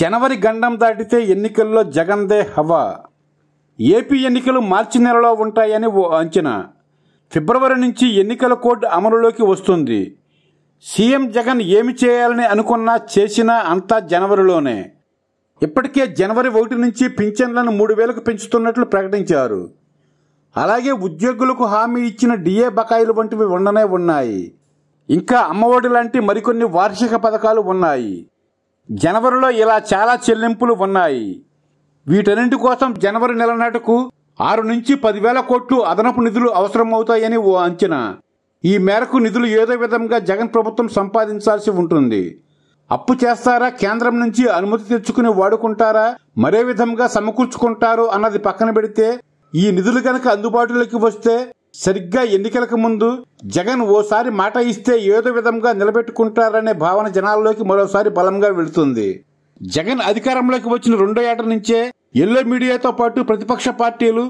జనవరి గండం దాటితే ఎన్నికల్లో దే హవా ఏపీ ఎన్నికలు మార్చి నెలలో ఉంటాయని ఓ అంచనా ఫిబ్రవరి నుంచి ఎన్నికల కోడ్ అమలులోకి వస్తుంది సీఎం జగన్ ఏమి చేయాలని అనుకున్నా చేసినా అంతా జనవరిలోనే ఇప్పటికే జనవరి ఒకటి నుంచి పింఛన్లను మూడు వేలకు పెంచుతున్నట్లు ప్రకటించారు అలాగే ఉద్యోగులకు హామీ ఇచ్చిన డిఏ బకాయిలు వంటివి ఉండనే ఉన్నాయి ఇంకా అమ్మఒడి లాంటి మరికొన్ని వార్షిక పథకాలు ఉన్నాయి జనవరిలో ఇలా చాలా చెల్లింపులు ఉన్నాయి వీటన్నింటి కోసం జనవరి నెల నాటకు ఆరు నుంచి పదివేల కోట్లు అదనపు నిధులు అవసరమవుతాయని ఓ అంచనా ఈ మేరకు నిధులు ఏదో విధంగా జగన్ ప్రభుత్వం సంపాదించాల్సి ఉంటుంది అప్పు చేస్తారా కేంద్రం నుంచి అనుమతి తెచ్చుకుని వాడుకుంటారా మరే విధంగా సమకూర్చుకుంటారు అన్నది పక్కన పెడితే ఈ నిధులు కనుక అందుబాటులోకి వస్తే సరిగ్గా ఎన్నికలకు ముందు జగన్ ఓసారి మాట ఇస్తే ఏదో విధంగా నిలబెట్టుకుంటారనే భావన జనాల్లోకి మరోసారి బలంగా వెళుతుంది జగన్ అధికారంలోకి వచ్చిన రెండో ఏట నుంచే ఎల్లో మీడియాతో పాటు ప్రతిపక్ష పార్టీలు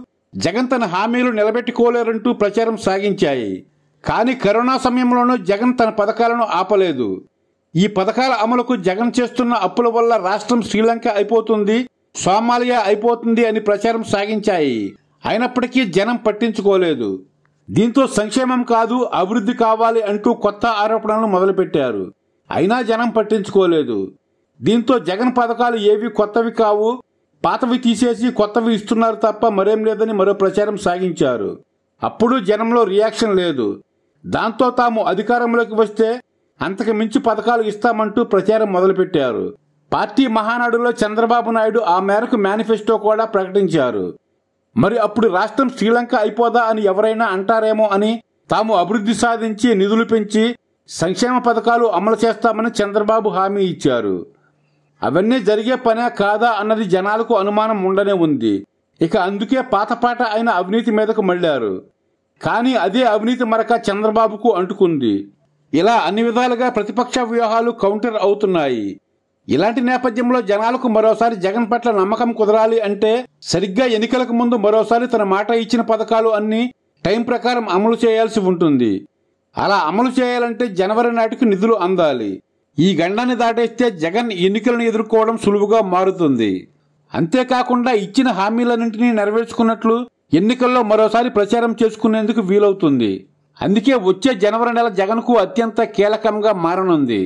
జగన్ తన హామీలు నిలబెట్టుకోలేరంటూ ప్రచారం సాగించాయి కానీ కరోనా సమయంలోనూ జగన్ తన పథకాలను ఆపలేదు ఈ పథకాల అమలుకు జగన్ చేస్తున్న అప్పుల వల్ల రాష్ట్రం శ్రీలంక అయిపోతుంది సోమాలియా అయిపోతుంది అని ప్రచారం సాగించాయి అయినప్పటికీ జనం పట్టించుకోలేదు దీంతో సంక్షేమం కాదు అభివృద్ధి కావాలి అంటూ కొత్త ఆరోపణలను మొదలుపెట్టారు అయినా జనం పట్టించుకోలేదు దీంతో జగన్ పథకాలు ఏవి కొత్తవి కావు పాతవి తీసేసి కొత్తవి ఇస్తున్నారు తప్ప మరేం లేదని మరో ప్రచారం సాగించారు అప్పుడు జనంలో రియాక్షన్ లేదు దాంతో తాము అధికారంలోకి వస్తే అంతకు మించి పథకాలు ఇస్తామంటూ ప్రచారం మొదలుపెట్టారు పార్టీ మహానాడులో చంద్రబాబు నాయుడు ఆ మేరకు మేనిఫెస్టో కూడా ప్రకటించారు మరి అప్పుడు రాష్ట్రం శ్రీలంక అయిపోదా అని ఎవరైనా అంటారేమో అని తాము అభివృద్ధి సాధించి నిధులు పెంచి సంక్షేమ పథకాలు అమలు చేస్తామని చంద్రబాబు హామీ ఇచ్చారు అవన్నీ జరిగే పనే కాదా అన్నది జనాలకు అనుమానం ఉండనే ఉంది ఇక అందుకే పాతపాట ఆయన అవినీతి మీదకు మళ్లారు కానీ అదే అవినీతి మరక చంద్రబాబుకు అంటుకుంది ఇలా అన్ని విధాలుగా ప్రతిపక్ష వ్యూహాలు కౌంటర్ అవుతున్నాయి ఇలాంటి నేపథ్యంలో జనాలకు మరోసారి జగన్ పట్ల నమ్మకం కుదరాలి అంటే సరిగ్గా ఎన్నికలకు ముందు మరోసారి తన మాట ఇచ్చిన పథకాలు అన్నీ టైం ప్రకారం అమలు చేయాల్సి ఉంటుంది అలా అమలు చేయాలంటే జనవరి నాటికి నిధులు అందాలి ఈ గండాన్ని దాటేస్తే జగన్ ఎన్నికలను ఎదుర్కోవడం సులువుగా మారుతుంది అంతేకాకుండా ఇచ్చిన హామీలన్నింటినీ నెరవేర్చుకున్నట్లు ఎన్నికల్లో మరోసారి ప్రచారం చేసుకునేందుకు వీలవుతుంది అందుకే వచ్చే జనవరి నెల జగన్కు అత్యంత కీలకంగా మారనుంది